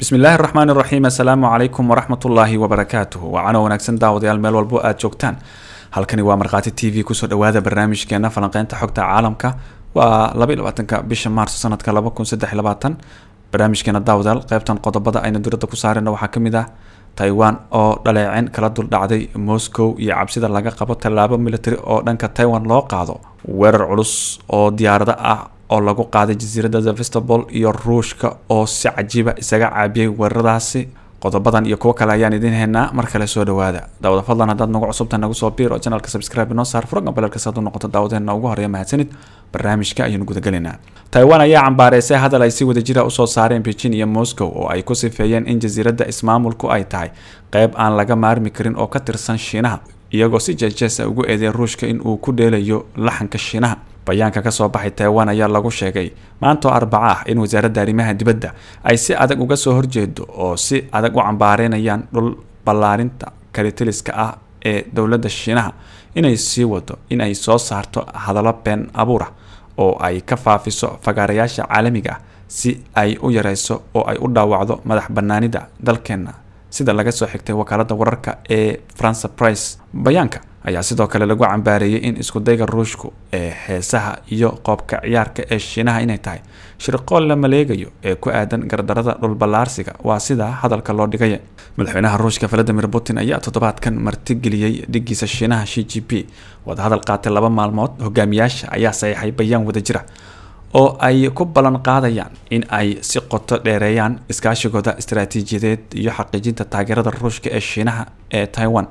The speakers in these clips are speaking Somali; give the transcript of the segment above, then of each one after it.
bismillaahi raxmaan raxiim assalaamu calaykum waraxmatullaahi wabarakaatuhu waacano wanaagsan daawadayaal meel walbo aad joogtaan halkani waa markhaati t v kusoo dhawaada barnaamijkeena falanqeynta xogta caalamka waa laba bisha maarso sanadka laba kun saddex labaatan barnaamijkeena daawadayaal qeybtan qodobada ayna durada ku saareyna waxaa kamid ah taiwan oo dhaleecin kala duldhacday moscow iyo cabsida laga qabo tallaabo milatari oo dhanka taiwan loo qaado weerar culus oo diyaarado ah oo lagu qaaday jasiiradda sevastopol iyo ruushka oo si cajiiba ah isaga caabiyay weeraradaasi qodobadan iyo kuwo kale ayaan idiin haynaa mar kale soo dhawaada daawada fadlan haddaad nagu cusubta nagu soo biir oo janalka subscribe inoo saar furgan balarkas hadduu noqoto daawadeenna ugu horeeya mahadsanid barnaamijka ayaanu gudagelaynaa taiwan ayaa cambaareysay hadal ay si wadajira ah usoo saareen beijing iyo moscow oo ay ku sifeeyeen in jasiiradda ismaamulku ay tahay qeyb aan laga maarmi karin oo ka tirsan shiinaha iyagoo si jeejees ah ugu eedeyn ruushka in uu ku dheelayo laxanka shiinaha bayaanka kasoo baxay taiwan ayaa lagu sheegay maanta oo arbaca ah in wasaaradda arrimaha dibadda ay si adag uga soo horjeedo oo si adag u cambaareynayaan dhul ballaarinta kalitiliska ah ee dowladda shiinaha inay sii wado in ay soo saarto hadallo been abuura ah oo ay ka faafiso fagaarayaasha caalamiga ah si ay u yareyso oo ay u dhaawacdo madax banaanida dalkeenna sida laga soo xigtay wakaalada wararka ee franca price bayaanka ayaa sidoo kale lagu cambaareeyey in iskudayga ruushku ee heesaha iyo qoobka ciyaarka ee shiinaha inay tahay shirqool la maleegayo ee ku aadan gardarada dhulbalaarsiga waa sidaa hadalka loo dhigaya madaxweynaha ruushka valadimir putin ayaa toddobaadkan martigeliyey dhigiisa shiinaha shi g p wadahadal qaatay laba maalmood hogaamiyaasha ayaa saxiixay bayaan wada jira oo ay ku ballan qaadayaan in ay si qoto dheereeyaan iskaashigooda istaraatiijiyadeed iyo xaqiijinta taageerada ruushka ee shiinaha ee taiwan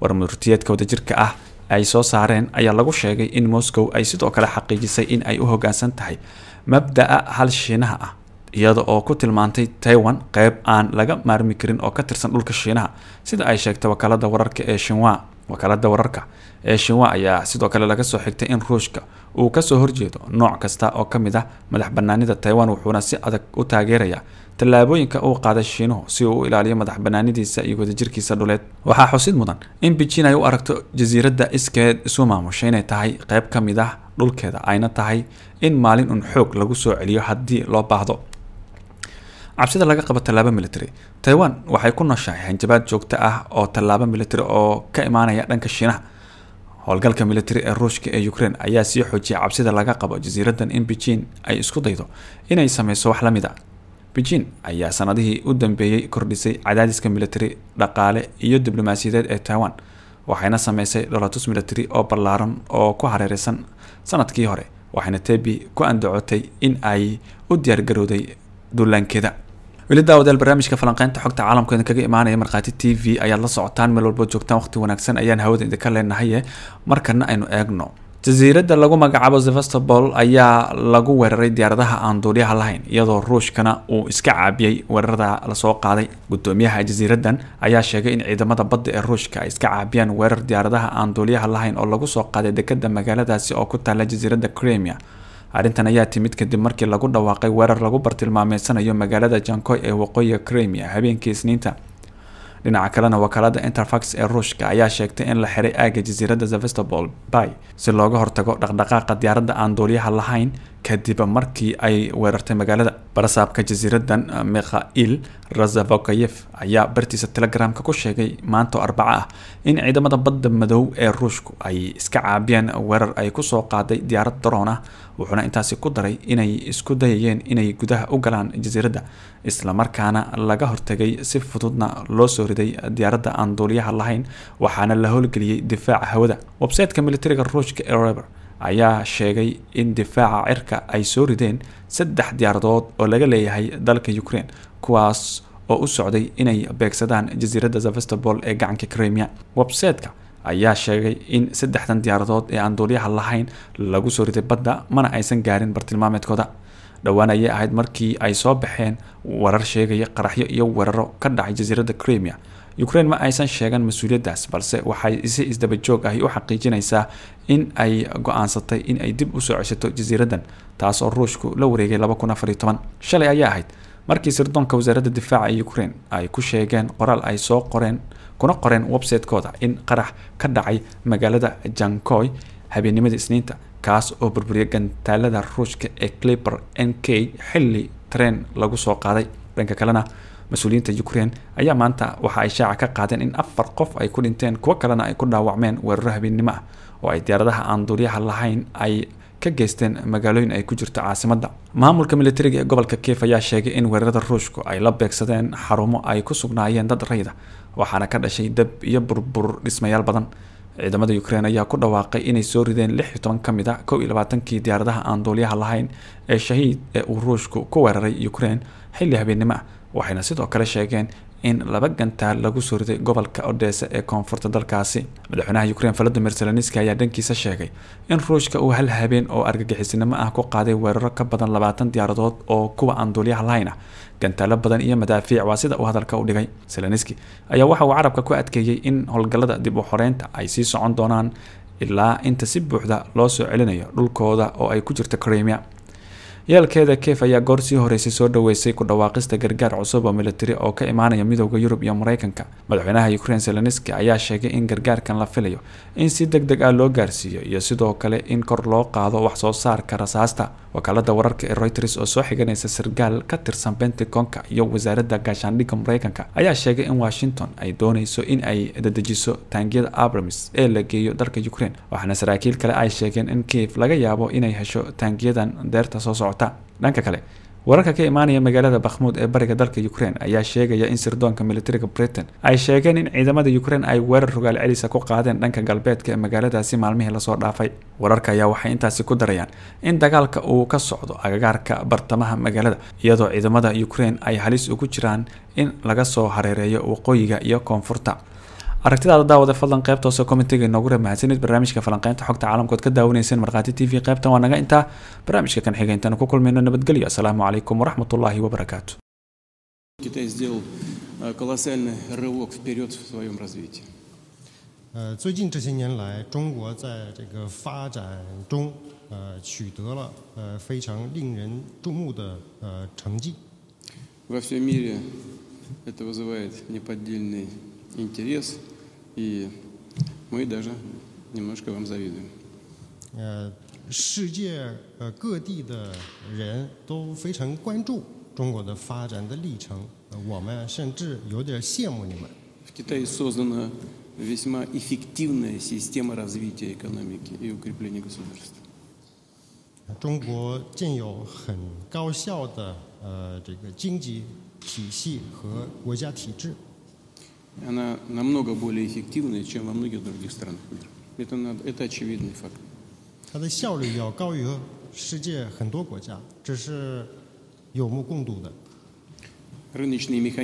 war muduurtiyeedka wadajirka ah ay soo saareen ayaa lagu sheegay in moscow ay sidoo kale xaqiijisay in ay u hoggaansan tahay mabda'a hal shiinaha ah iyada oo ku tilmaantay taiwan qayb aan laga maarmi karin oo ka tirsan dhulka shiinaha sida ay sheegtay wakaalada wararka ee shinwa wakaalada wararka ee shinwa ayaa sidoo kale laga soo xigtay in ruushka uu kasoo horjeedo nooc kasta oo kamid ah madax banaanida taiwan wuxuuna si adag u taageerayaa tallaabooyinka uu qaaday shiinuhu si uu u ilaaliyo madax banaanidiisa iyo wadajirkiisa dhuleed waxaa xusid mudan in bijiin ay u aragto jasiiradda iskeed isu maamusha inay tahay qayb ka mid ah dhulkeeda ayna tahay in maalin un xoog lagu soo celiyo haddii loo baahdo cabsida laga qabo tallaabo militari taiwan waxay ku noshahay hanjabaad joogto ah oo tallaabo militari oo ka imaanaya dhanka shiinaha howlgalka militari ee ruushka ee ukraine ayaa sii xoojiyay cabsida laga qabo jasiiraddan in beijin ay isku daydo inay sameyso wax la mid a beijin ayaa sanadihii u dambeeyey kordhisay cadaadiska militari dhaqaale iyo diblomaasiyadeed ee taiwan waxayna sameysay dholatus militari oo ballaaran oo ku hareereysan sanadkii hore waxayna tebi ku andacotay in ay u diyaargarowday duulaankeeda weli daawadayaal barnaamijka falanqeynta xogta caalamka idin kaga imaanaya markhaati t v ayaad la socotaan meel walbo joogtaan waqti wanaagsan ayaan hawada idinka leenahaye markana aynu eegno jasiiradda lagu magacaabo sevastopol ayaa lagu weeraray diyaaradaha aan duuliyaha lahayn iyadoo ruushkana uu iska caabiyey weerarada lasoo qaaday gudoomiyaha jasiiraddan ayaa sheegay in ciidamada badda ee ruushka ay iska caabiyaan weerar diyaaradaha aan duulyaha lahayn oo lagu soo qaaday dekada magaaladaasi oo ku taala jasiiradda crimea arrintan ayaa timid kadib markii lagu dhawaaqay weerar lagu bartilmaameysanayo magaalada jankoy ee waqooyiga crimea habeenkii isniinta dhinaca kalena wakaalada interfax ee ruushka ayaa sheegtay in la xiray aagga jasiiradda sevestopol bay si looga hortago dhaqdhaqaaqa diyaaradda aan duuliyaha lahayn kadib markii ay weerartay magaalada barasaabka jasiiradan ah, mikhail razavokayev ayaa bartiisa telegramka ku sheegay maanta arbaca ah in ciidamada badda madow ee ruushku ay iska caabiyeen weerar ay ku soo qaaday diyaarad daroon ah wuxuuna intaasi ku daray inay isku dayayeen inay gudaha u galaan jasiiradda islamarkaana laga hortegay si fududna loo soo riday diyaaradda aan duuliyaha lahayn waxaana la howlgeliyey difaaca hawada websiteka militariga ruushka ee reber ayaa sheegay in difaaca cirka ay soo rideen saddex diyaaradood oo laga leeyahay dalka ukraine kuwaas oo u socday inay beegsadaan jasiiradda sevastobol ee gacanka kremia websetka ayaa sheegay in saddexdan diyaaradood ee aan duulyaha lahayn lagu soo riday badda mana aysan gaarin bartilmaameedkooda dhowaan ayay ahayd markii ay soo baxeen warar sheegaya qaraxyo iyo weeraro ka dhacay jasiiradda crimea ukraine ma aysan sheegan mas-uuliyaddaas balse waxay si isdaba joog ahi u xaqiijinaysaa in ay go-aansatay in ay dib usoo ceshato jasiiraddan taas oo ruushku la wareegay shalay ayaa ahayd markii sirdoonka wasaaradda difaaca ee ukraine ay ku sheegeen qoraal ay soo qoreen kuna qoreen website in qarax ka dhacay magaalada jankoy habeennimada isniinta kaas oo burburiya gantaalada ruushka ee cliber n k xilli tren lagu soo qaaday dhanka kalena mas-uuliyiinta ukrein ayaa maanta waxa ay shaaca ka qaadeen in afar qof ay ku dhinteen kuwo kalena ay ku dhaawacmeen weeraro habeennimo ah oo ay diyaaradaha aan duuryaha lahayn ay ka geysteen magaalooyin ay ku jirto caasimadda maamulka militariga ee gobolka kief ayaa sheegay in weerarada ruushku ay la beegsadeen xarumo ay ku sugnaayeen dad rayda waxaana ka dhashay dab iyo burbur dhismayaal badan ciidamada ukraine ayaa ku dhawaaqay inay soo rideen lix iyo toban ka mid a ah kow iyo labaatankii diyaaradaha aan duulyaha lahayn ee shahiid ee uu ruushku ku weeraray ukraine xilli habeennimo ah waxayna sidoo kale sheegeen in laba gantaal lagu suurday gobolka odesa ee koonfurta dalkaasi madaxweynaha ukrein volodimir zelenski ayaa dhankiisa sheegay in ruushka uu hal habeen oo argagixisnimo ah ku qaaday weeraro ka badan labaatan diyaaradood oo kuwa aan duulyaha lahayn ah gantaallo badan iyo madaafiic waa sida uu hadalka u dhigay zelenski ayaa waxa uu carabka ku adkeeyey in howlgallada dib u xoreynta ay sii socon doonaan ilaa inta si buuxda loo soo celinayo dhulkooda oo ay ku jirto crimea yeelkeeda kef ayaa goor sii horreysay soo dhoweysay ku dhawaaqista gargaar cusub oo militari oo ka imaanaya midooda yurub iyo maraykanka madaxweynaha ukraine zelenski ayaa sheegay in gargaarkan la filayo in si deg deg ah loo gaarsiiyo iyo sidoo kale in kor loo qaado wax soo saarka rasaasta wakaalada wararka ee reuters oo soo xiganaysa sarkaal ka tirsan pentagonka iyo wasaaradda gaashaandhigga mareykanka ayaa sheegay in washington ay dooneyso in ay dadejiso taangiyada abramis ee la geeyo dalka ukrein waxaana saraakiil kale ay sheegeen in kiyev laga yaabo inay hesho taangiyadan deerta soo socota dhanka kale wararka ka imaanaya magaalada bakhmuud ee bariga dalka ukraine ayaa sheegaya in sirdoonka militariga britain ay sheegeen in ciidamada ukraine ay weerar rogaal celisa ku qaadeen dhanka galbeedka ee magaaladaasi maalmihii lasoo dhaafay wararka ayaa waxay intaasi ku darayaan in dagaalka uu ka socdo agagaarka bartamaha magaalada iyadoo ciidamada ukraine ay halis ugu jiraan in laga soo hareereeyo waqooyiga iyo koonfurta aragtidaada daawada fadlan qaybta hoose commentiga inoogu reeb mahadsanid barnaamijka falanqeynta xogta caalamkood ka daawaneyseen markhaati t v qaybtan waa naga intaa barnaamijka kan xiga intaanu ku kulmayno nabadgelyo asalaamu calaykum waraxmat wabarakaatu Китай всем мире это вызывает неподдельный интерес. И мы даже немножко вам завидуем. 呃，世界呃各地的人都非常关注中国的发展的历程，我们甚至有点羡慕你们。В Китае создана весьма эффективная система развития экономики и укрепления государства. 中国建有很高效的呃这个经济体系和国家体制。она намного более эффективная, чем во многих других странах мира. Это, надо, это очевидный факт. 它的效率要高于世界很多国家，这是有目共睹的。Рыночные механизмы